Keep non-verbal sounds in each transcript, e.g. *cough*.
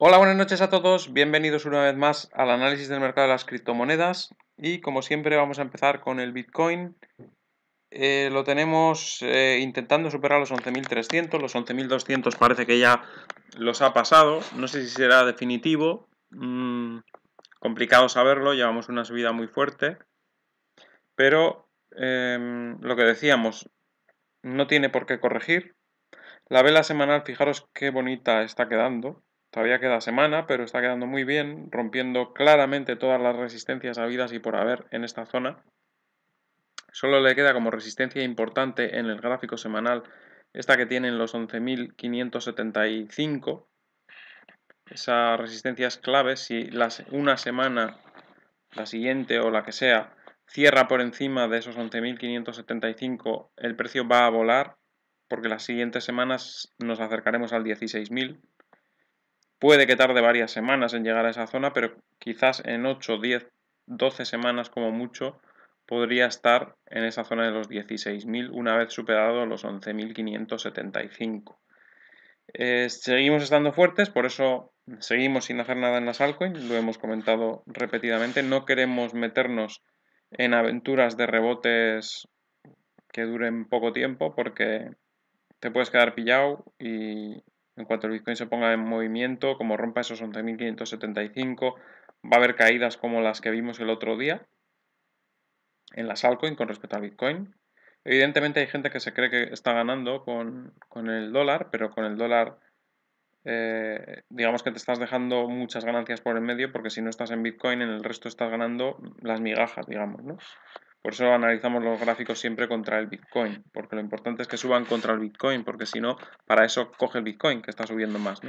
Hola, buenas noches a todos. Bienvenidos una vez más al análisis del mercado de las criptomonedas. Y como siempre vamos a empezar con el Bitcoin. Eh, lo tenemos eh, intentando superar los 11.300. Los 11.200 parece que ya los ha pasado. No sé si será definitivo. Mm, complicado saberlo. Llevamos una subida muy fuerte. Pero em, lo que decíamos, no tiene por qué corregir. La vela semanal, fijaros qué bonita está quedando Todavía queda semana, pero está quedando muy bien, rompiendo claramente todas las resistencias habidas y por haber en esta zona. Solo le queda como resistencia importante en el gráfico semanal esta que tienen los 11.575. Esa resistencia es clave. Si una semana, la siguiente o la que sea, cierra por encima de esos 11.575, el precio va a volar porque las siguientes semanas nos acercaremos al 16.000. Puede que tarde varias semanas en llegar a esa zona, pero quizás en 8, 10, 12 semanas como mucho podría estar en esa zona de los 16.000 una vez superado los 11.575. Eh, seguimos estando fuertes, por eso seguimos sin hacer nada en las altcoins, lo hemos comentado repetidamente, no queremos meternos en aventuras de rebotes que duren poco tiempo porque te puedes quedar pillado y, en cuanto el Bitcoin se ponga en movimiento, como rompa esos 11.575, va a haber caídas como las que vimos el otro día en las altcoins con respecto al Bitcoin. Evidentemente hay gente que se cree que está ganando con, el dólar, pero con el dólar eh, digamos que te estás dejando muchas ganancias por el medio porque si no estás en Bitcoin en el resto estás ganando las migajas, digamos, ¿no? Por eso analizamos los gráficos siempre contra el Bitcoin, porque lo importante es que suban contra el Bitcoin, porque si no, para eso coge el Bitcoin, que está subiendo más.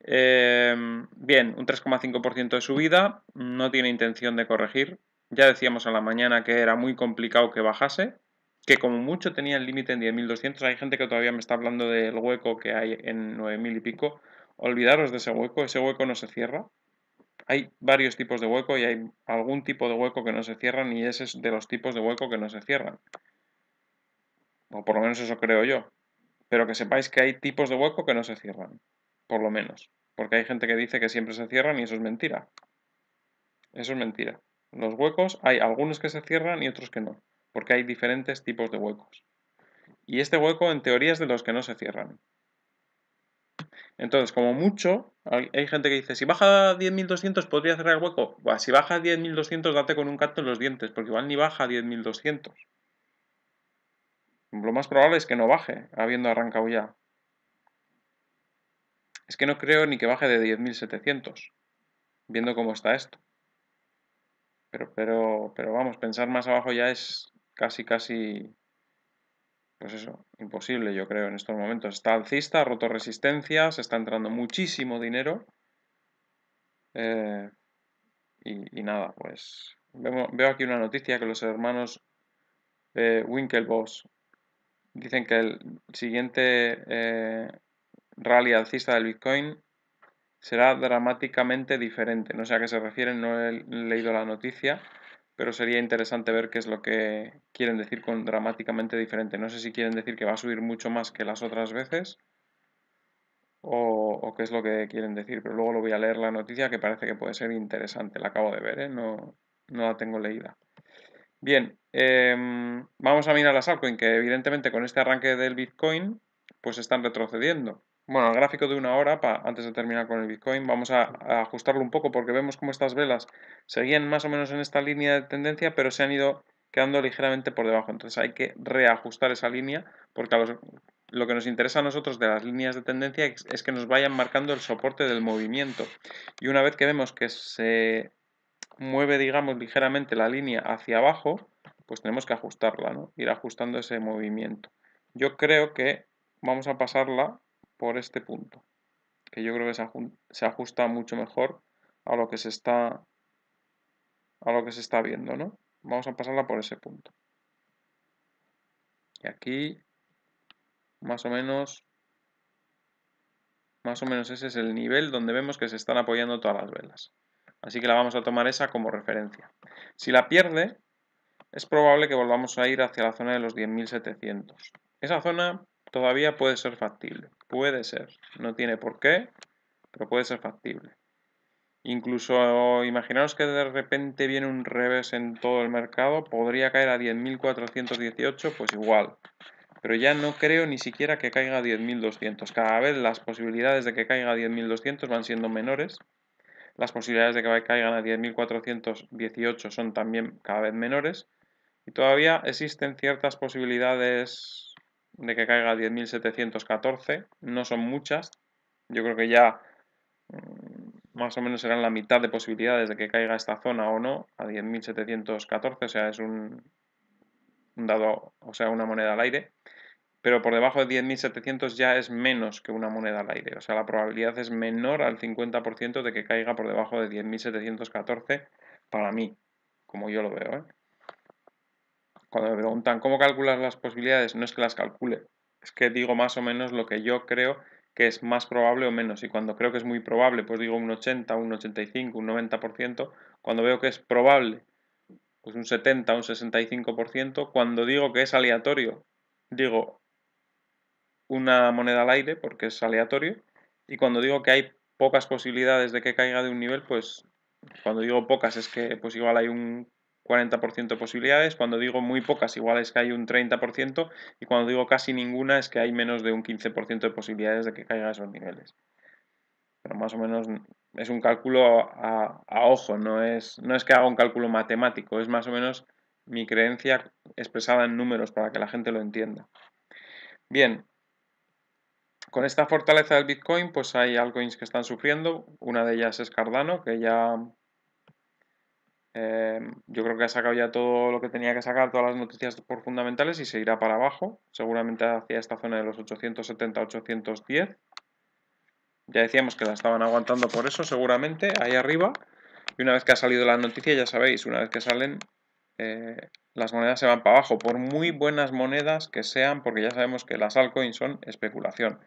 Em, bien, un 3,5% de subida, no tiene intención de corregir. Ya decíamos a la mañana que era muy complicado que bajase, que como mucho tenía el límite en 10.200. Hay gente que todavía me está hablando del hueco que hay en 9.000 y pico. Olvidaros de ese hueco, ese hueco no se cierra hay varios tipos de hueco y hay algún tipo de hueco que no se cierran y ese es de los tipos de hueco que no se cierran. O por lo menos eso creo yo. Pero que sepáis que hay tipos de hueco que no se cierran, por lo menos. Porque hay gente que dice que siempre se cierran y eso es mentira. Eso es mentira. Los huecos hay algunos que se cierran y otros que no, porque hay diferentes tipos de huecos. Y este hueco en teoría es de los que no se cierran. Entonces, como mucho, hay, gente que dice, si baja a 10.200 podría cerrar el hueco. si baja a 10.200 date con un canto en los dientes, porque igual ni baja a 10.200. Lo más probable es que no baje, habiendo arrancado ya. Es que no creo ni que baje de 10.700, viendo cómo está esto. Pero, pero, pero vamos, pensar más abajo ya es casi, casi pues eso, imposible yo creo en estos momentos. Está alcista, ha roto resistencias, está entrando muchísimo dinero. Eh, y, nada, pues veo, aquí una noticia que los hermanos eh, Winklevoss dicen que el siguiente eh, rally alcista del Bitcoin será dramáticamente diferente. No sé a qué se refieren, no he leído la noticia pero sería interesante ver qué es lo que quieren decir con dramáticamente diferente. No sé si quieren decir que va a subir mucho más que las otras veces o, qué es lo que quieren decir, pero luego lo voy a leer la noticia que parece que puede ser interesante. La acabo de ver, ¿eh? no, no la tengo leída. Bien, em, vamos a mirar las altcoins que evidentemente con este arranque del Bitcoin pues están retrocediendo bueno, el gráfico de una hora, antes de terminar con el Bitcoin, vamos a, ajustarlo un poco porque vemos como estas velas seguían más o menos en esta línea de tendencia, pero se han ido quedando ligeramente por debajo. Entonces hay que reajustar esa línea porque lo que nos interesa a nosotros de las líneas de tendencia es, es que nos vayan marcando el soporte del movimiento. Y una vez que vemos que se mueve, digamos, ligeramente la línea hacia abajo, pues tenemos que ajustarla, ¿no? Ir ajustando ese movimiento. Yo creo que vamos a pasarla por este punto, que yo creo que se ajusta mucho mejor a lo que se está a lo que se está viendo, ¿no? Vamos a pasarla por ese punto. Y aquí más o menos más o menos ese es el nivel donde vemos que se están apoyando todas las velas. Así que la vamos a tomar esa como referencia. Si la pierde, es probable que volvamos a ir hacia la zona de los 10.700. Esa zona todavía puede ser factible. Puede ser. No tiene por qué, pero puede ser factible. Incluso imaginaros que de repente viene un revés en todo el mercado, podría caer a 10.418, pues igual. Pero ya no creo ni siquiera que caiga a 10.200. Cada vez las posibilidades de que caiga a 10.200 van siendo menores. Las posibilidades de que caigan a 10.418 son también cada vez menores. Y todavía existen ciertas posibilidades de que caiga 10.714. No son muchas. Yo creo que ya mm, más o menos serán la mitad de posibilidades de que caiga esta zona o no a 10.714. O sea, es un, un dado, o sea, una moneda al aire. Pero por debajo de 10.700 ya es menos que una moneda al aire. O sea, la probabilidad es menor al 50% de que caiga por debajo de 10.714 para mí, como yo lo veo. ¿eh? cuando me preguntan cómo calculas las posibilidades, no es que las calcule, es que digo más o menos lo que yo creo que es más probable o menos. Y cuando creo que es muy probable, pues digo un 80, un 85, un 90%. Cuando veo que es probable, pues un 70, un 65%. Cuando digo que es aleatorio, digo una moneda al aire porque es aleatorio. Y cuando digo que hay pocas posibilidades de que caiga de un nivel, pues cuando digo pocas es que pues igual hay un 40% de posibilidades, cuando digo muy pocas igual es que hay un 30% y cuando digo casi ninguna es que hay menos de un 15% de posibilidades de que caigan esos niveles. Pero más o menos mm, es un cálculo a, ojo, no es, no es que haga un cálculo matemático, es más o menos mi creencia expresada en números para que la gente lo entienda. Bien, con esta fortaleza del Bitcoin pues hay altcoins que están sufriendo, una de ellas es Cardano, que ya Em, yo creo que ha sacado ya todo lo que tenía que sacar, todas las noticias por fundamentales y se irá para abajo, seguramente hacia esta zona de los 870-810. Ya decíamos que la estaban aguantando por eso, seguramente, ahí arriba. Y una vez que ha salido la noticia, ya sabéis, una vez que salen, eh, las monedas se van para abajo, por muy buenas monedas que sean, porque ya sabemos que las altcoins son especulación.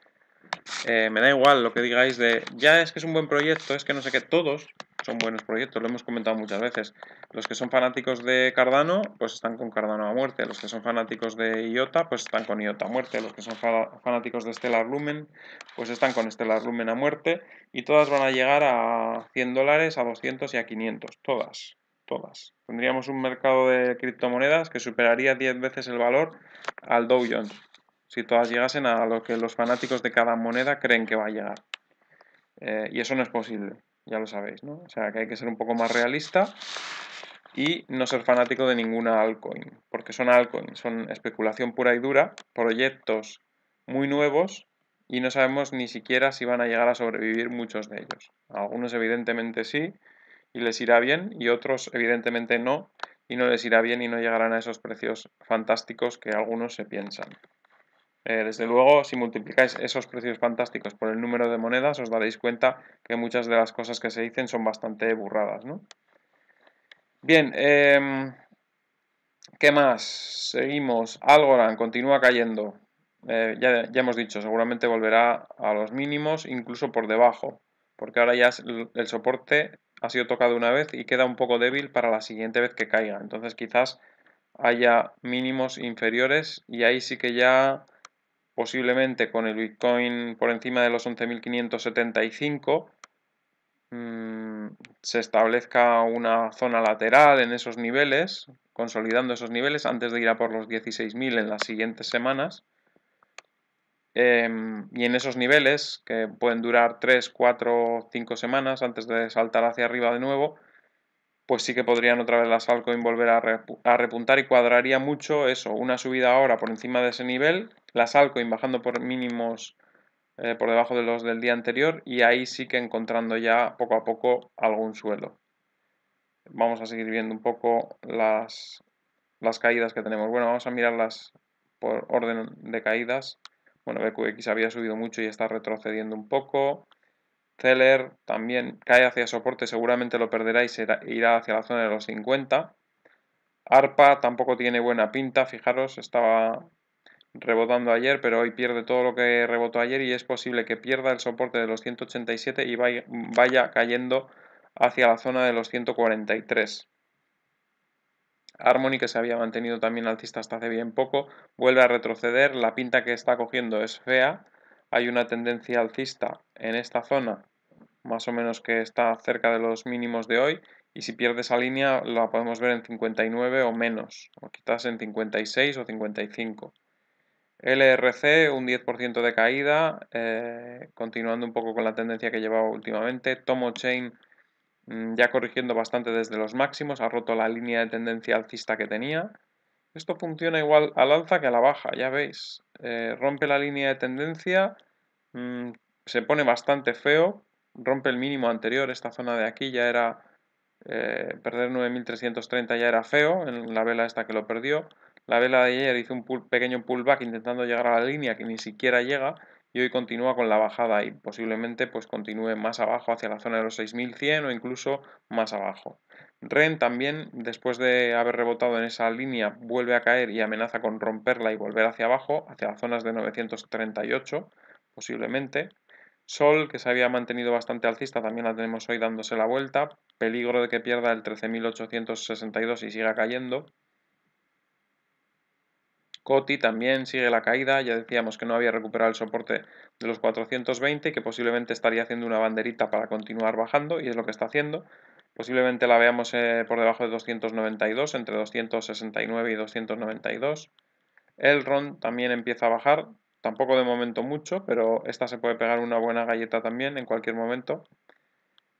Eh, me da igual lo que digáis de, ya es que es un buen proyecto, es que no sé que todos son buenos proyectos, lo hemos comentado muchas veces. Los que son fanáticos de Cardano, pues están con Cardano a muerte. Los que son fanáticos de IOTA, pues están con IOTA a muerte. Los que son fanáticos de Stellar Lumen, pues están con Stellar Lumen a muerte. Y todas van a llegar a 100 dólares, a 200 y a 500. Todas, todas. Tendríamos un mercado de criptomonedas que superaría 10 veces el valor al Dow Jones si todas llegasen a lo que los fanáticos de cada moneda creen que va a llegar. Eh, y eso no es posible, ya lo sabéis, ¿no? O sea, que hay que ser un poco más realista y no ser fanático de ninguna altcoin, porque son altcoins, son especulación pura y dura, proyectos muy nuevos y no sabemos ni siquiera si van a llegar a sobrevivir muchos de ellos. Algunos evidentemente sí y les irá bien y otros evidentemente no y no les irá bien y no llegarán a esos precios fantásticos que algunos se piensan. Eh, desde luego, si multiplicáis esos precios fantásticos por el número de monedas, os daréis cuenta que muchas de las cosas que se dicen son bastante burradas, Bien, em, ¿qué más? Seguimos. Algorand continúa cayendo. Eh, ya, hemos dicho, seguramente volverá a los mínimos, incluso por debajo, porque ahora ya el soporte ha sido tocado una vez y queda un poco débil para la siguiente vez que caiga. Entonces quizás haya mínimos inferiores y ahí sí que ya posiblemente con el Bitcoin por encima de los 11.575 mm, se establezca una zona lateral en esos niveles, consolidando esos niveles antes de ir a por los 16.000 en las siguientes semanas. Em, y en esos niveles, que pueden durar 3, 4, 5 semanas antes de saltar hacia arriba de nuevo, pues sí que podrían otra vez las altcoins volver a, repuntar y cuadraría mucho eso, una subida ahora por encima de ese nivel, las y bajando por mínimos eh, por debajo de los del día anterior y ahí sí que encontrando ya poco a poco algún suelo. Vamos a seguir viendo un poco las, las caídas que tenemos. Bueno, vamos a mirarlas por orden de caídas. Bueno, BQX había subido mucho y está retrocediendo un poco. Zeller también cae hacia soporte, seguramente lo perderá y se irá hacia la zona de los 50. Arpa tampoco tiene buena pinta, fijaros, estaba rebotando ayer, pero hoy pierde todo lo que rebotó ayer y es posible que pierda el soporte de los 187 y vaya cayendo hacia la zona de los 143. Harmony, que se había mantenido también alcista hasta hace bien poco, vuelve a retroceder, la pinta que está cogiendo es fea hay una tendencia alcista en esta zona, más o menos que está cerca de los mínimos de hoy, y si pierde esa línea la podemos ver en 59 o menos, o quizás en 56 o 55. LRC un 10% de caída, eh, continuando un poco con la tendencia que llevaba últimamente. Tomo Chain mm, ya corrigiendo bastante desde los máximos, ha roto la línea de tendencia alcista que tenía. Esto funciona igual al alza que a la baja, ya veis. Eh, rompe la línea de tendencia, mm, se pone bastante feo, rompe el mínimo anterior, esta zona de aquí ya era... Eh, perder 9.330 ya era feo en la vela esta que lo perdió. La vela de ayer hizo un pequeño pullback intentando llegar a la línea que ni siquiera llega y hoy continúa con la bajada y posiblemente pues continúe más abajo hacia la zona de los 6100 o incluso más abajo. REN también después de haber rebotado en esa línea vuelve a caer y amenaza con romperla y volver hacia abajo hacia las zonas de 938 posiblemente. Sol, que se había mantenido bastante alcista, también la tenemos hoy dándose la vuelta. Peligro de que pierda el 13.862 y siga cayendo. Coti también sigue la caída, ya decíamos que no había recuperado el soporte de los 420, que posiblemente estaría haciendo una banderita para continuar bajando, y es lo que está haciendo. Posiblemente la veamos eh, por debajo de 292, entre 269 y 292. Elrond también empieza a bajar, tampoco de momento mucho, pero esta se puede pegar una buena galleta también en cualquier momento.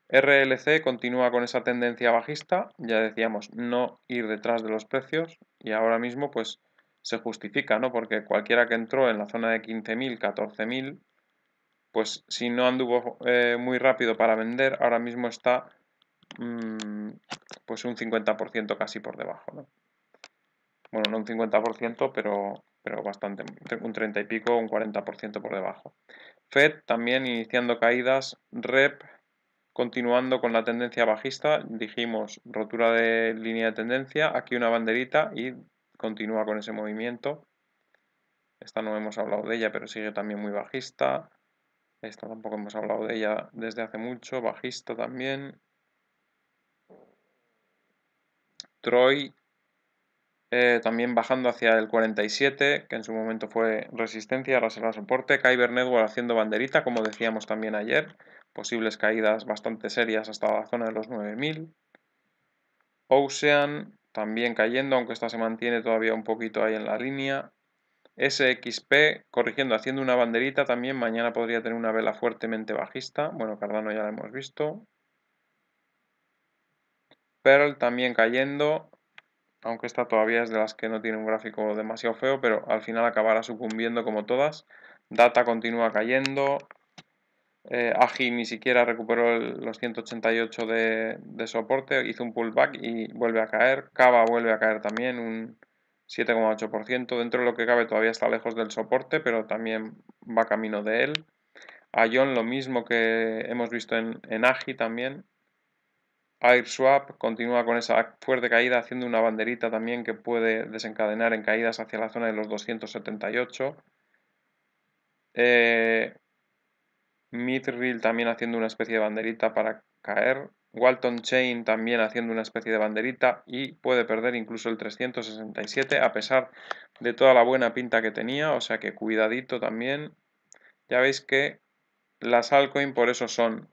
RLC continúa con esa tendencia bajista, ya decíamos no ir detrás de los precios y ahora mismo pues se justifica, ¿no? Porque cualquiera que entró en la zona de 15.000, 14.000, pues si no anduvo eh, muy rápido para vender, ahora mismo está mm, pues un 50% casi por debajo, ¿no? Bueno, no un 50%, pero, pero bastante, un 30 y pico, un 40% por debajo. FED también iniciando caídas, REP continuando con la tendencia bajista, dijimos rotura de línea de tendencia, aquí una banderita y continúa con ese movimiento. Esta no hemos hablado de ella, pero sigue también muy bajista. Esta tampoco hemos hablado de ella desde hace mucho, bajista también. Troy eh, también bajando hacia el 47, que en su momento fue resistencia, ahora será soporte. Kyber Network haciendo banderita, como decíamos también ayer. Posibles caídas bastante serias hasta la zona de los 9000. Ocean también cayendo, aunque esta se mantiene todavía un poquito ahí en la línea. SXP, corrigiendo, haciendo una banderita también, mañana podría tener una vela fuertemente bajista. Bueno, Cardano ya la hemos visto. Pearl también cayendo, aunque esta todavía es de las que no tiene un gráfico demasiado feo, pero al final acabará sucumbiendo como todas. Data continúa cayendo, eh, Agi ni siquiera recuperó los 188 de, soporte, hizo un pullback y vuelve a caer. Cava vuelve a caer también, un 7,8%. Dentro de lo que cabe todavía está lejos del soporte, pero también va camino de él. AYON lo mismo que hemos visto en, en Agi también. AirSwap continúa con esa fuerte caída, haciendo una banderita también que puede desencadenar en caídas hacia la zona de los 278. Eh, Mithril también haciendo una especie de banderita para caer. Walton Chain también haciendo una especie de banderita y puede perder incluso el 367 a pesar de toda la buena pinta que tenía, o sea que cuidadito también. Ya veis que las altcoins por eso son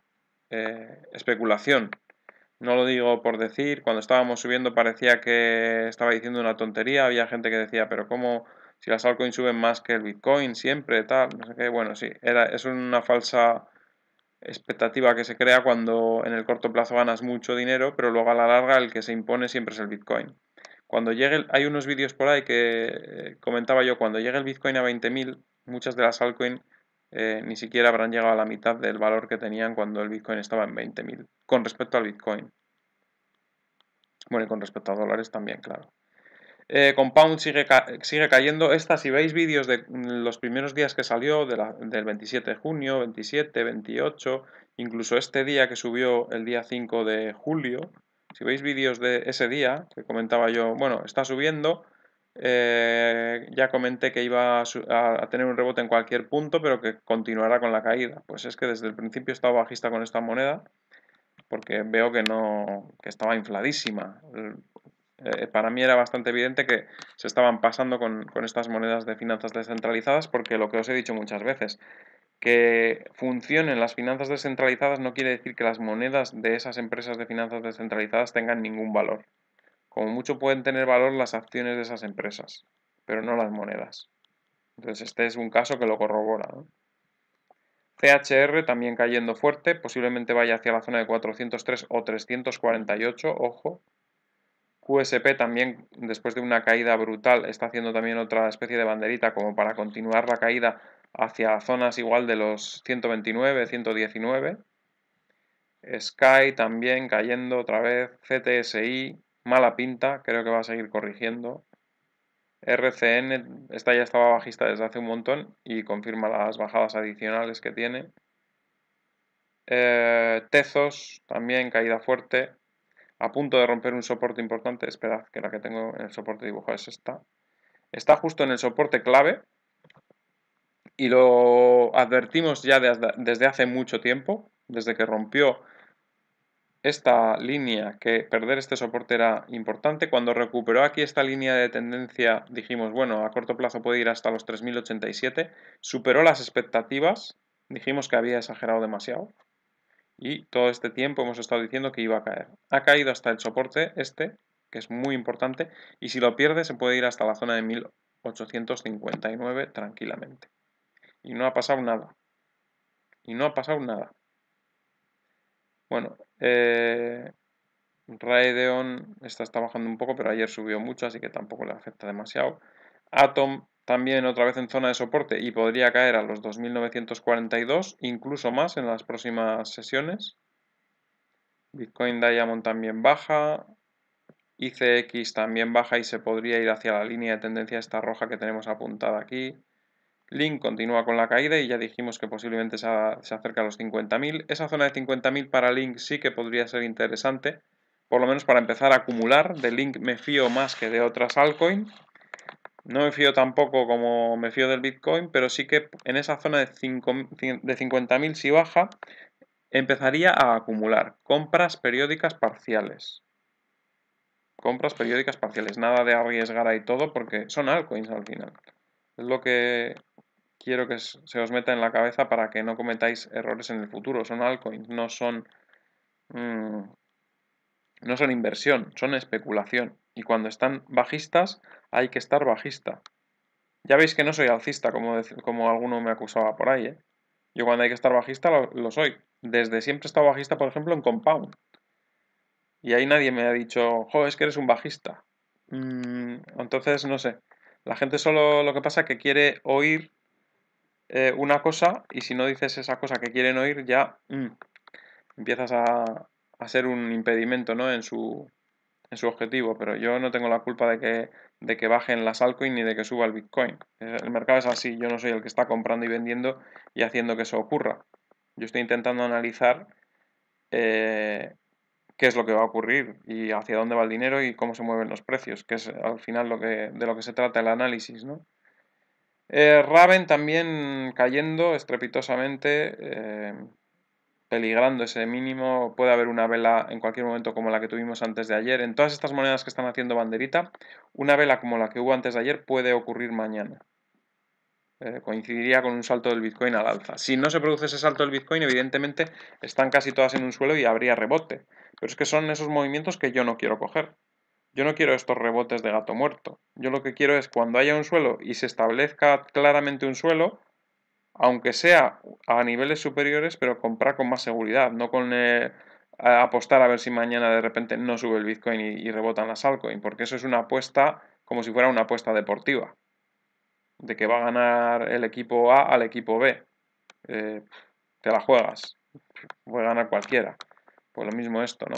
eh, especulación. No lo digo por decir, cuando estábamos subiendo parecía que estaba diciendo una tontería, había gente que decía, pero ¿cómo si las altcoins suben más que el Bitcoin siempre, tal, no sé qué, bueno, sí, era, es una falsa expectativa que se crea cuando en el corto plazo ganas mucho dinero, pero luego a la larga el que se impone siempre es el Bitcoin. Cuando llegue, hay unos vídeos por ahí que eh, comentaba yo, cuando llegue el Bitcoin a 20.000, muchas de las altcoins eh, ni siquiera habrán llegado a la mitad del valor que tenían cuando el Bitcoin estaba en 20.000, con respecto al Bitcoin. Bueno, y con respecto a dólares también, claro. Eh, Compound sigue, sigue, cayendo. Esta, si veis vídeos de los primeros días que salió, del 27 de junio, 27, 28, incluso este día que subió el día 5 de julio, si veis vídeos de ese día que comentaba yo, bueno, está subiendo. Eh, ya comenté que iba a, tener un rebote en cualquier punto, pero que continuará con la caída. Pues es que desde el principio estaba bajista con esta moneda, porque veo que no que estaba infladísima. Eh, para mí era bastante evidente que se estaban pasando con, estas monedas de finanzas descentralizadas porque lo que os he dicho muchas veces, que funcionen las finanzas descentralizadas no quiere decir que las monedas de esas empresas de finanzas descentralizadas tengan ningún valor. Como mucho pueden tener valor las acciones de esas empresas, pero no las monedas. Entonces este es un caso que lo corrobora. CHR también cayendo fuerte, posiblemente vaya hacia la zona de 403 o 348, ojo, QSP también, después de una caída brutal, está haciendo también otra especie de banderita como para continuar la caída hacia zonas igual de los 129, 119. Sky también cayendo otra vez. CTSI, mala pinta, creo que va a seguir corrigiendo. RCN, esta ya estaba bajista desde hace un montón y confirma las bajadas adicionales que tiene. Eh, Tezos, también caída fuerte a punto de romper un soporte importante, esperad que la que tengo en el soporte dibujado es esta, está justo en el soporte clave y lo advertimos ya desde hace mucho tiempo, desde que rompió esta línea, que perder este soporte era importante. Cuando recuperó aquí esta línea de tendencia, dijimos, bueno, a corto plazo puede ir hasta los 3.087. Superó las expectativas, dijimos que había exagerado demasiado y todo este tiempo hemos estado diciendo que iba a caer. Ha caído hasta el soporte este, que es muy importante, y si lo pierde se puede ir hasta la zona de 1859 tranquilamente. Y no ha pasado nada. Y no ha pasado nada. Bueno, eh, Radeon, está bajando un poco, pero ayer subió mucho, así que tampoco le afecta demasiado. Atom también otra vez en zona de soporte y podría caer a los 2.942, incluso más en las próximas sesiones. Bitcoin Diamond también baja, ICX también baja y se podría ir hacia la línea de tendencia esta roja que tenemos apuntada aquí. Link continúa con la caída y ya dijimos que posiblemente se, acerca a los 50.000. Esa zona de 50.000 para Link sí que podría ser interesante, por lo menos para empezar a acumular. De Link me fío más que de otras altcoins. No me fío tampoco como me fío del Bitcoin, pero sí que en esa zona de, de 50.000 si baja, empezaría a acumular compras periódicas parciales. Compras periódicas parciales, nada de arriesgar ahí todo porque son altcoins al final. Es lo que quiero que se os meta en la cabeza para que no cometáis errores en el futuro. Son altcoins, no son mm, no son inversión, son especulación. Y cuando están bajistas, hay que estar bajista. Ya veis que no soy alcista, como, como alguno me acusaba por ahí. ¿eh? Yo cuando hay que estar bajista lo, soy. Desde siempre he estado bajista, por ejemplo, en Compound. Y ahí nadie me ha dicho, jo, es que eres un bajista. Mm, entonces, no sé. La gente solo lo que pasa es que quiere oír eh, una cosa y si no dices esa cosa que quieren oír, ya mm, empiezas a, a ser un impedimento ¿no? en, su, en su objetivo, pero yo no tengo la culpa de que, de que bajen las altcoins ni de que suba el Bitcoin. Eh, el mercado es así, yo no soy el que está comprando y vendiendo y haciendo que eso ocurra. Yo estoy intentando analizar eh, qué es lo que va a ocurrir y hacia dónde va el dinero y cómo se mueven los precios, que es al final lo que, de lo que se trata el análisis. Eh, Raven también cayendo estrepitosamente peligrando ese mínimo, puede haber una vela en cualquier momento como la que tuvimos antes de ayer. En todas estas monedas que están haciendo banderita, una vela como la que hubo antes de ayer puede ocurrir mañana. Eh, coincidiría con un salto del Bitcoin al alza. Si no se produce ese salto del Bitcoin, evidentemente están casi todas en un suelo y habría rebote. Pero es que son esos movimientos que yo no quiero coger. Yo no quiero estos rebotes de gato muerto. Yo lo que quiero es cuando haya un suelo y se establezca claramente un suelo, aunque sea a niveles superiores, pero comprar con más seguridad, no con eh, apostar a ver si mañana de repente no sube el Bitcoin y, rebotan las altcoins, porque eso es una apuesta como si fuera una apuesta deportiva, de que va a ganar el equipo A al equipo B. Eh, te la juegas, puede ganar cualquiera. Pues lo mismo esto, ¿no?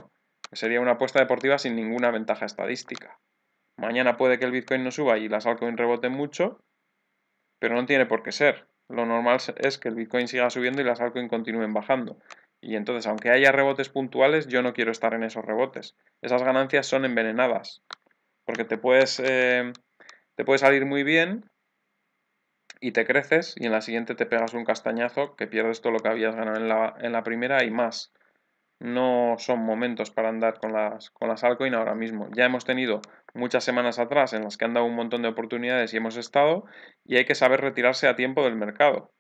Sería una apuesta deportiva sin ninguna ventaja estadística. Mañana puede que el Bitcoin no suba y las altcoins reboten mucho, pero no tiene por qué ser lo normal es que el Bitcoin siga subiendo y las altcoins continúen bajando. Y entonces, aunque haya rebotes puntuales, yo no quiero estar en esos rebotes. Esas ganancias son envenenadas, porque te puedes, eh, te puedes salir muy bien y te creces y en la siguiente te pegas un castañazo que pierdes todo lo que habías ganado en la, en la primera y más no son momentos para andar con las, con las ahora mismo. Ya hemos tenido muchas semanas atrás en las que han dado un montón de oportunidades y hemos estado, y hay que saber retirarse a tiempo del mercado.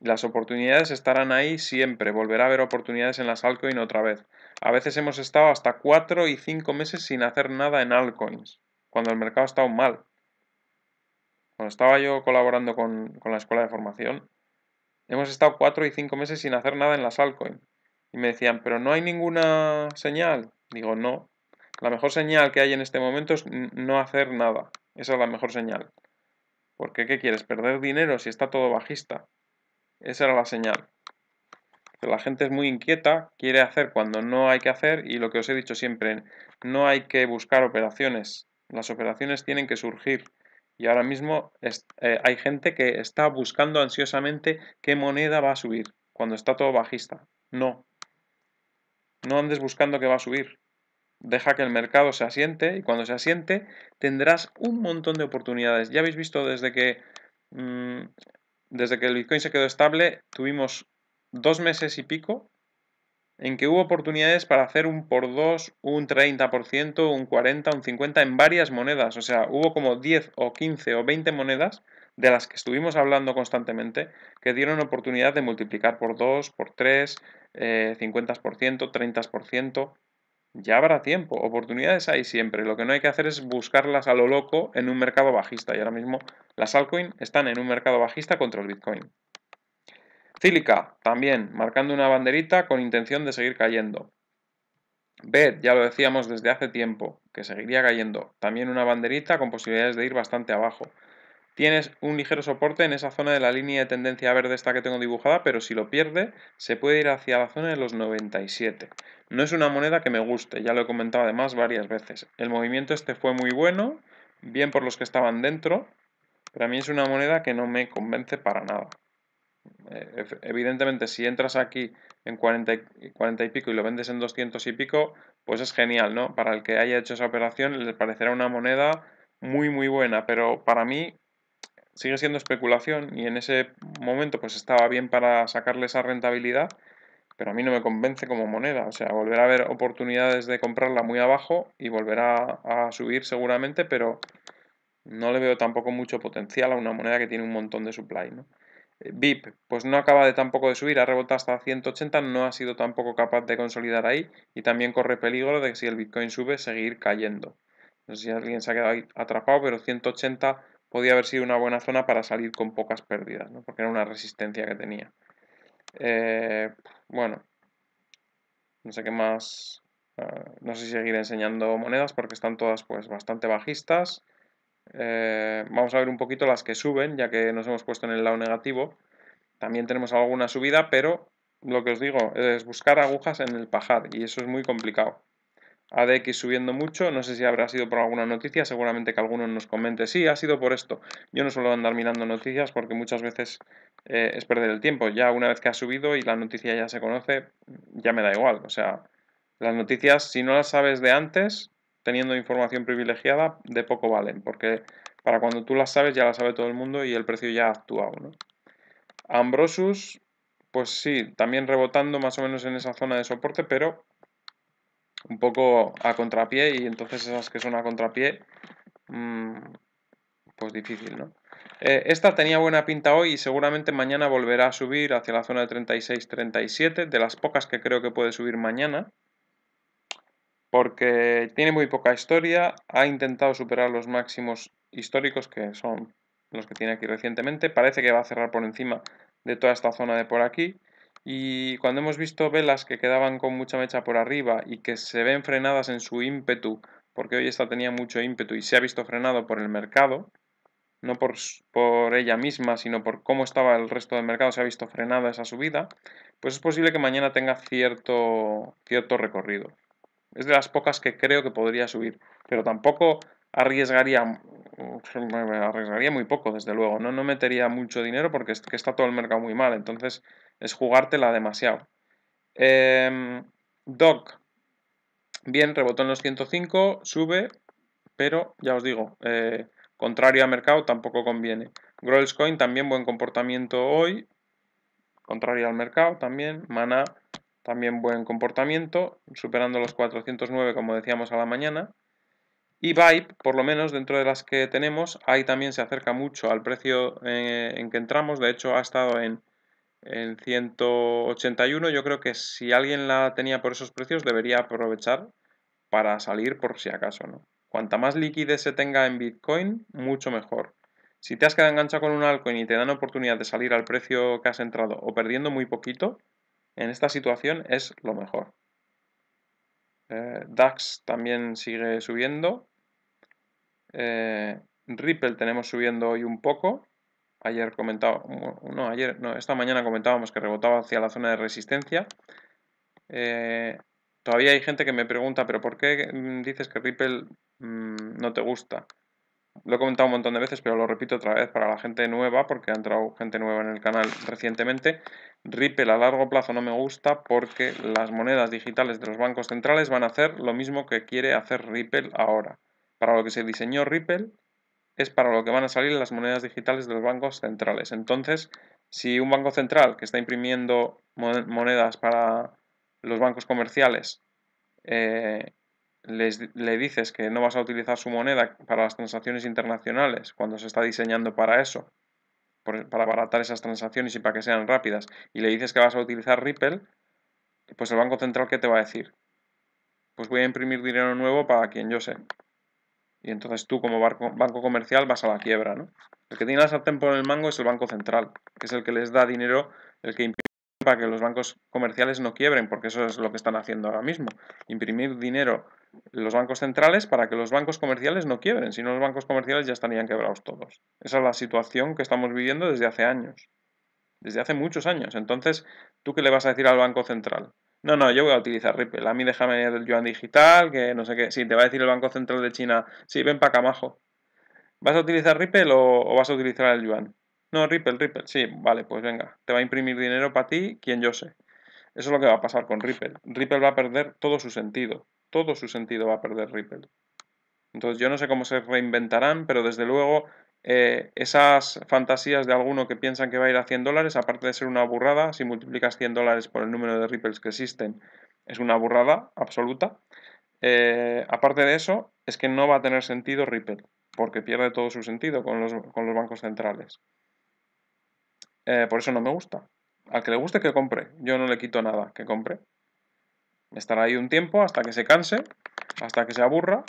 Las oportunidades estarán ahí siempre, volverá a haber oportunidades en las altcoins otra vez. A veces hemos estado hasta 4 y 5 meses sin hacer nada en altcoins, cuando el mercado ha estado mal. Cuando estaba yo colaborando con, con la escuela de formación, hemos estado 4 y 5 meses sin hacer nada en las altcoins y me decían, pero no hay ninguna señal. Digo, no. La mejor señal que hay en este momento es no hacer nada. Esa es la mejor señal. Porque, ¿qué quieres? ¿Perder dinero si está todo bajista? Esa era la señal. La gente es muy inquieta, quiere hacer cuando no hay que hacer y lo que os he dicho siempre, no hay que buscar operaciones. Las operaciones tienen que surgir. Y ahora mismo eh, hay gente que está buscando ansiosamente qué moneda va a subir cuando está todo bajista. No, no andes buscando que va a subir. Deja que el mercado se asiente y cuando se asiente tendrás un montón de oportunidades. Ya habéis visto desde que, mm, desde que el Bitcoin se quedó estable, tuvimos dos meses y pico en que hubo oportunidades para hacer un por 2, un 30%, un 40, un 50 en varias monedas. O sea, hubo como 10 o 15 o 20 monedas de las que estuvimos hablando constantemente, que dieron oportunidad de multiplicar por 2, por 3, 50%, 30%. Ya habrá tiempo, oportunidades hay siempre. Lo que no hay que hacer es buscarlas a lo loco en un mercado bajista. Y ahora mismo las altcoins están en un mercado bajista contra el Bitcoin. Cílica, también, marcando una banderita con intención de seguir cayendo. BED, ya lo decíamos desde hace tiempo, que seguiría cayendo. También una banderita con posibilidades de ir bastante abajo. Tienes un ligero soporte en esa zona de la línea de tendencia verde esta que tengo dibujada, pero si lo pierde se puede ir hacia la zona de los 97. No es una moneda que me guste, ya lo he comentado además varias veces. El movimiento este fue muy bueno, bien por los que estaban dentro, pero a mí es una moneda que no me convence para nada. Eh, evidentemente, si entras aquí en 40 y, y pico y lo vendes en 200 y pico, pues es genial, ¿no? Para el que haya hecho esa operación le parecerá una moneda muy, muy buena, pero para mí sigue siendo especulación y en ese momento pues estaba bien para sacarle esa rentabilidad, pero a mí no me convence como moneda. O sea, volverá a haber oportunidades de comprarla muy abajo y volverá a subir seguramente, pero no le veo tampoco mucho potencial a una moneda que tiene un montón de supply, ¿no? Eh, VIP, pues no acaba de tampoco de subir, ha rebotado hasta 180, no ha sido tampoco capaz de consolidar ahí y también corre peligro de que si el Bitcoin sube, seguir cayendo. No sé si alguien se ha quedado ahí atrapado, pero 180 podía haber sido una buena zona para salir con pocas pérdidas, ¿no? porque era una resistencia que tenía. Eh, bueno, no sé qué más. Eh, no sé si seguir enseñando monedas porque están todas pues bastante bajistas. Eh, vamos a ver un poquito las que suben, ya que nos hemos puesto en el lado negativo. También tenemos alguna subida, pero lo que os digo es buscar agujas en el pajar y eso es muy complicado. ADX subiendo mucho, no sé si habrá sido por alguna noticia, seguramente que alguno nos comente, sí, ha sido por esto. Yo no suelo andar mirando noticias porque muchas veces eh, es perder el tiempo. Ya una vez que ha subido y la noticia ya se conoce, ya me da igual. O sea, las noticias, si no las sabes de antes, teniendo información privilegiada, de poco valen, porque para cuando tú las sabes ya las sabe todo el mundo y el precio ya ha actuado. Ambrosus, pues sí, también rebotando más o menos en esa zona de soporte, pero un poco a contrapié y entonces esas que son a contrapié, mm, pues difícil, ¿no? Eh, esta tenía buena pinta hoy y seguramente mañana volverá a subir hacia la zona de 36-37, de las pocas que creo que puede subir mañana, porque tiene muy poca historia, ha intentado superar los máximos históricos que son los que tiene aquí recientemente, parece que va a cerrar por encima de toda esta zona de por aquí, y cuando hemos visto velas que quedaban con mucha mecha por arriba y que se ven frenadas en su ímpetu, porque hoy esta tenía mucho ímpetu y se ha visto frenado por el mercado, no por, ella misma, sino por cómo estaba el resto del mercado, se ha visto frenada esa subida, pues es posible que mañana tenga cierto, cierto recorrido. Es de las pocas que creo que podría subir, pero tampoco arriesgaría, mm, *laughs* arriesgaría muy poco, desde luego. No, no metería mucho dinero porque que está todo el mercado muy mal, entonces es jugártela demasiado. Em, Doc, bien, rebotó en los 105, sube, pero ya os digo, eh, contrario al mercado tampoco conviene. coin también buen comportamiento hoy, contrario al mercado también. Mana también buen comportamiento, superando los 409 como decíamos a la mañana. Y Vibe, por lo menos dentro de las que tenemos, ahí también se acerca mucho al precio eh, en que entramos. De hecho, ha estado en en 181. Yo creo que si alguien la tenía por esos precios debería aprovechar para salir por si acaso, ¿no? Cuanta más liquidez se tenga en Bitcoin, mucho mejor. Si te has quedado enganchado con un altcoin y te dan oportunidad de salir al precio que has entrado o perdiendo muy poquito, en esta situación es lo mejor. Eh, DAX también sigue subiendo. Eh, Ripple tenemos subiendo hoy un poco ayer comentaba, mm, no, ayer, no, esta mañana comentábamos que rebotaba hacia la zona de resistencia. Eh, todavía hay gente que me pregunta, pero ¿por qué mm, dices que Ripple mm, no te gusta? Lo he comentado un montón de veces, pero lo repito otra vez para la gente nueva, porque ha entrado gente nueva en el canal recientemente. Ripple a largo plazo no me gusta porque las monedas digitales de los bancos centrales van a hacer lo mismo que quiere hacer Ripple ahora. Para lo que se diseñó Ripple, es para lo que van a salir las monedas digitales de los bancos centrales. Entonces, si un banco central que está imprimiendo monedas para los bancos comerciales eh, le dices que no vas a utilizar su moneda para las transacciones internacionales cuando se está diseñando para eso, e, para abaratar esas transacciones y para que sean rápidas, y le dices que vas a utilizar Ripple, pues el Banco Central, ¿qué te va a decir? Pues voy a imprimir dinero nuevo para quien yo sé y entonces tú como banco comercial vas a la quiebra, ¿no? El que tiene la sartén por el mango es el Banco Central, que es el que les da dinero, el que imprime para que los bancos comerciales no quiebren, porque eso es lo que están haciendo ahora mismo, imprimir dinero los bancos centrales para que los bancos comerciales no quiebren, si no los bancos comerciales ya estarían quebrados todos. Esa es la situación que estamos viviendo desde hace años, desde hace muchos años. Entonces, ¿tú qué le vas a decir al Banco Central? No, no, yo voy a utilizar Ripple. A mí déjame el yuan digital, que no sé qué. Sí, te va a decir el Banco Central de China, sí, ven para Camajo. ¿Vas a utilizar Ripple o, o, vas a utilizar el yuan? No, Ripple, Ripple. Sí, vale, pues venga. Te va a imprimir dinero para ti, quien yo sé. Eso es lo que va a pasar con Ripple. Ripple va a perder todo su sentido. Todo su sentido va a perder Ripple. Entonces yo no sé cómo se reinventarán, pero desde luego eh, esas fantasías de alguno que piensan que va a ir a 100 dólares, aparte de ser una burrada, si multiplicas 100 dólares por el número de ripples que existen, es una burrada absoluta. Eh, aparte de eso, es que no va a tener sentido Ripple, porque pierde todo su sentido con los, bancos centrales. Eh, por eso no me gusta. Al que le guste que compre, yo no le quito nada, que compre. Estará ahí un tiempo hasta que se canse, hasta que se aburra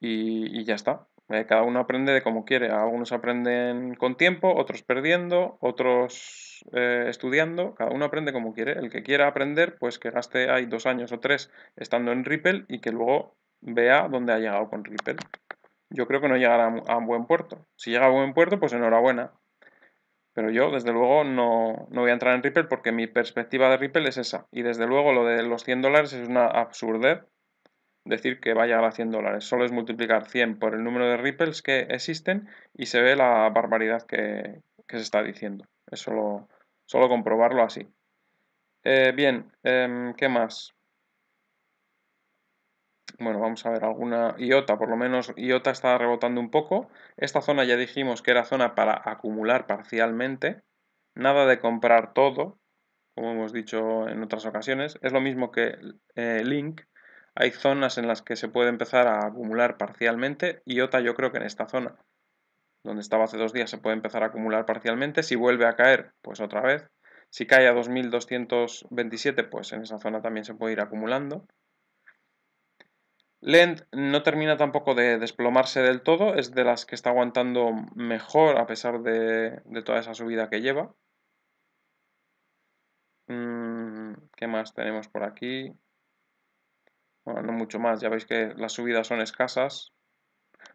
y ya está. Eh, cada uno aprende de como quiere. Algunos ah, aprenden con tiempo, otros perdiendo, otros eh, estudiando. Cada uno aprende como quiere. El que quiera aprender, pues que gaste ahí dos años o tres estando en Ripple y que luego vea dónde ha llegado con Ripple. Yo creo que no llegará a un buen puerto. Si llega a un buen puerto, pues enhorabuena. Pero yo, desde luego, no, no voy a entrar en Ripple porque mi perspectiva de Ripple es esa. Y desde luego, lo de los 100 dólares es una absurdez decir que vaya a 100 dólares. Solo es multiplicar 100 por el número de ripples que existen y se ve la barbaridad que, se está diciendo. Es solo, solo comprobarlo así. Eh, bien, em, ¿qué más? Bueno, vamos a ver alguna IOTA, por lo menos IOTA está rebotando un poco. Esta zona ya dijimos que era zona para acumular parcialmente. Nada de comprar todo, como hemos dicho en otras ocasiones. Es lo mismo que eh, Link, hay zonas en las que se puede empezar a acumular parcialmente. y otra, yo creo que en esta zona, donde estaba hace dos días, se puede empezar a acumular parcialmente. Si vuelve a caer, pues otra vez. Si cae a 2227, pues en esa zona también se puede ir acumulando. Lend no termina tampoco de desplomarse del todo, es de las que está aguantando mejor a pesar de toda esa subida que lleva. Mm, ¿Qué más tenemos por aquí? Bueno, no mucho más, ya veis que las subidas son escasas.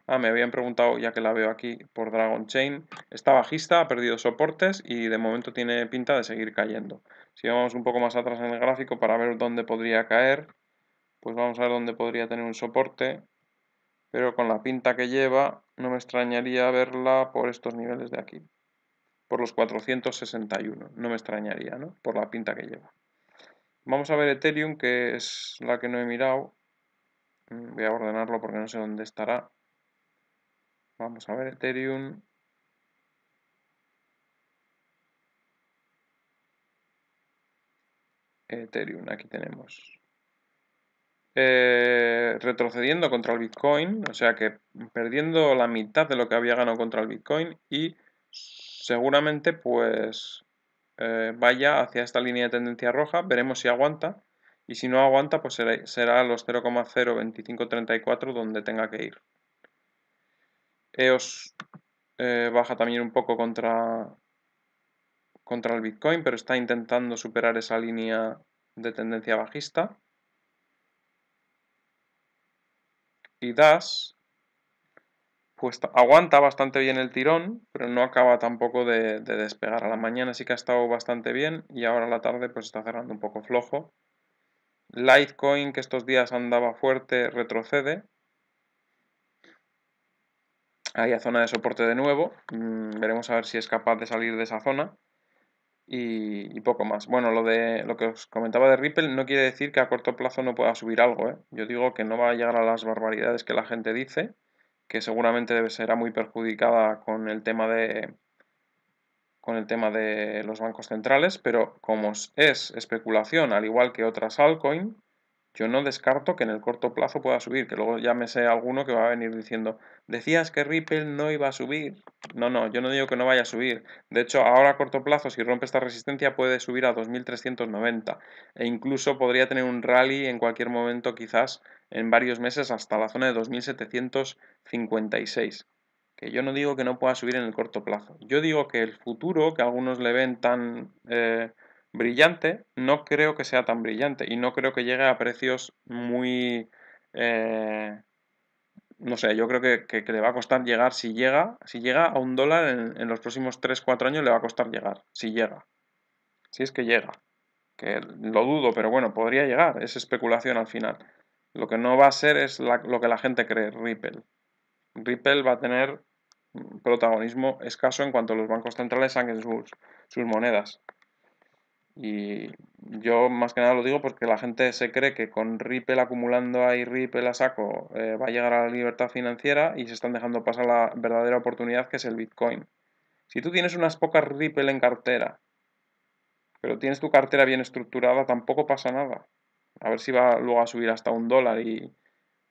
Ah, me habían preguntado, ya que la veo aquí, por Dragon Chain. Está bajista, ha perdido soportes y de momento tiene pinta de seguir cayendo. Si vamos un poco más atrás en el gráfico para ver dónde podría caer, pues vamos a ver dónde podría tener un soporte. Pero con la pinta que lleva, no me extrañaría verla por estos niveles de aquí. Por los 461, no me extrañaría, ¿no? Por la pinta que lleva. Vamos a ver Ethereum, que es la que no he mirado. Mm, voy a ordenarlo porque no sé dónde estará. Vamos a ver Ethereum. Ethereum, aquí tenemos. Eh, retrocediendo contra el Bitcoin, o sea que perdiendo la mitad de lo que había ganado contra el Bitcoin y seguramente pues eh, vaya hacia esta línea de tendencia roja, veremos si aguanta y si no aguanta pues será, será los 0,02534 donde tenga que ir. EOS eh, baja también un poco contra, contra el Bitcoin, pero está intentando superar esa línea de tendencia bajista. Y DAS pues aguanta bastante bien el tirón, pero no acaba tampoco de, despegar. A la mañana sí que ha estado bastante bien y ahora a la tarde pues está cerrando un poco flojo. Litecoin, que estos días andaba fuerte, retrocede. Ahí a zona de soporte de nuevo. Mm, veremos a ver si es capaz de salir de esa zona. Y, poco más. Bueno, lo, de, lo que os comentaba de Ripple no quiere decir que a corto plazo no pueda subir algo. ¿eh? Yo digo que no va a llegar a las barbaridades que la gente dice que seguramente será muy perjudicada con el tema de con el tema de los bancos centrales, pero como es especulación, al igual que otras altcoin, yo no descarto que en el corto plazo pueda subir, que luego llámese alguno que va a venir diciendo, decías que Ripple no iba a subir. No, no, yo no digo que no vaya a subir. De hecho, ahora a corto plazo, si rompe esta resistencia, puede subir a 2.390 e incluso podría tener un rally en cualquier momento, quizás en varios meses, hasta la zona de 2.756 que yo no digo que no pueda subir en el corto plazo. Yo digo que el futuro, que algunos le ven tan eh, Brillante, no creo que sea tan brillante y no creo que llegue a precios muy... Eh, no sé, yo creo que, le va a costar llegar, si llega, si llega a un dólar en, los próximos 3-4 años le va a costar llegar, si llega. Si es que llega. Que lo dudo, pero bueno, podría llegar, es especulación al final. Lo que no va a ser es lo que la gente cree, Ripple. Ripple va a tener protagonismo escaso en cuanto a los bancos centrales saquen sus monedas. Y yo más que nada lo digo porque la gente se cree que con Ripple acumulando ahí Ripple a saco eh, va a llegar a la libertad financiera y se están dejando pasar la verdadera oportunidad que es el Bitcoin. Si tú tienes unas pocas Ripple en cartera, pero tienes tu cartera bien estructurada, tampoco pasa nada. A ver si va luego a subir hasta un dólar y,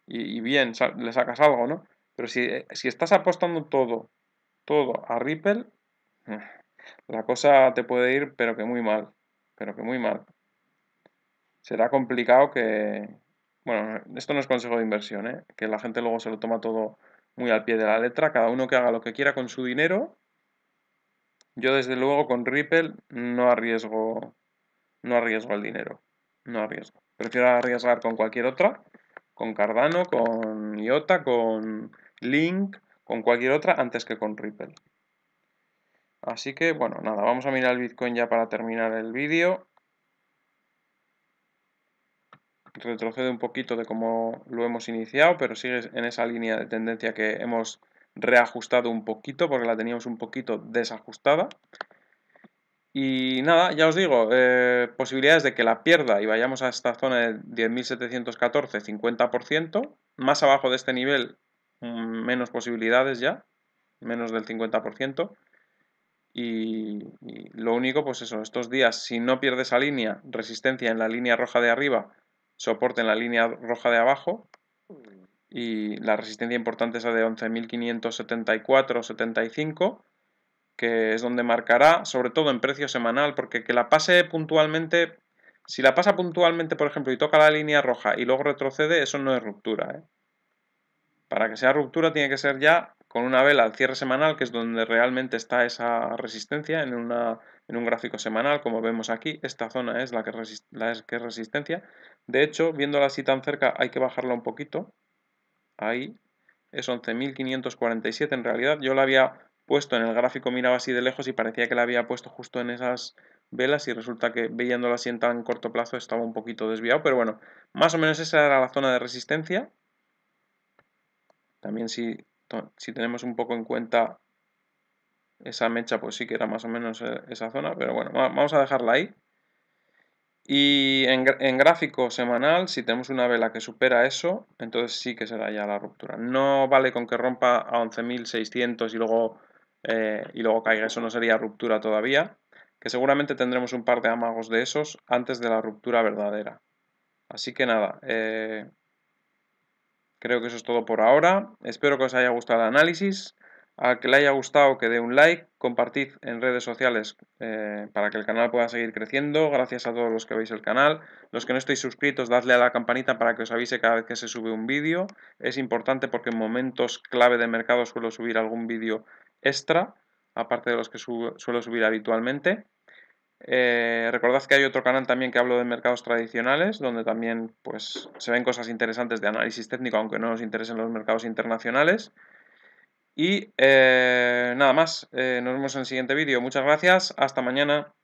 bien, le sacas algo, ¿no? Pero si, eh, si estás apostando todo, todo a Ripple, *laughs* la cosa te puede ir pero que muy mal pero que muy mal. Será complicado que... Bueno, esto no es consejo de inversión, ¿eh? que la gente luego se lo toma todo muy al pie de la letra, cada uno que haga lo que quiera con su dinero. Yo desde luego con Ripple no arriesgo, no arriesgo el dinero, no arriesgo. Prefiero arriesgar con cualquier otra, con Cardano, con IOTA, con Link, con cualquier otra antes que con Ripple. Así que, bueno, nada, vamos a mirar el Bitcoin ya para terminar el vídeo. Retrocede un poquito de cómo lo hemos iniciado, pero sigue en esa línea de tendencia que hemos reajustado un poquito, porque la teníamos un poquito desajustada. Y nada, ya os digo, eh, posibilidades de que la pierda y vayamos a esta zona de 10.714, 50%. Más abajo de este nivel, mm, menos posibilidades ya, menos del 50%. Y, lo único, pues eso, estos días, si no pierde esa línea, resistencia en la línea roja de arriba, soporte en la línea roja de abajo, y la resistencia importante es la de 11.574-75, que es donde marcará, sobre todo en precio semanal, porque que la pase puntualmente, si la pasa puntualmente, por ejemplo, y toca la línea roja y luego retrocede, eso no es ruptura. ¿eh? Para que sea ruptura tiene que ser ya con una vela al cierre semanal, que es donde realmente está esa resistencia en, una, en un gráfico semanal, como vemos aquí, esta zona es la que, la es, que resistencia. De hecho, viéndola así tan cerca hay que bajarla un poquito, ahí es 11.547 en realidad, yo la había puesto en el gráfico miraba así de lejos y parecía que la había puesto justo en esas velas y resulta que viéndola así en tan corto plazo estaba un poquito desviado, pero bueno, más o menos esa era la zona de resistencia. También si si tenemos un poco en cuenta esa mecha, pues sí que era más o menos eh, esa zona, pero bueno, vamos a dejarla ahí. Y en, gráfico semanal, si tenemos una vela que supera eso, entonces sí que será ya la ruptura. No vale con que rompa a 11.600 y luego, eh, y luego caiga, eso no sería ruptura todavía, que seguramente tendremos un par de amagos de esos antes de la ruptura verdadera. Así que nada, eh, Creo que eso es todo por ahora. Espero que os haya gustado el análisis. a que le haya gustado, que dé un like, compartid en redes sociales eh, para que el canal pueda seguir creciendo. Gracias a todos los que veis el canal. Los que no estáis suscritos, dadle a la campanita para que os avise cada vez que se sube un vídeo. Es importante porque en momentos clave de mercado suelo subir algún vídeo extra, aparte de los que suelo subir habitualmente. Eh, recordad que hay otro canal también que hablo de mercados tradicionales, donde también pues, se ven cosas interesantes de análisis técnico, aunque no nos interesen los mercados internacionales. Y eh, nada más, eh, nos vemos en el siguiente vídeo. Muchas gracias, hasta mañana.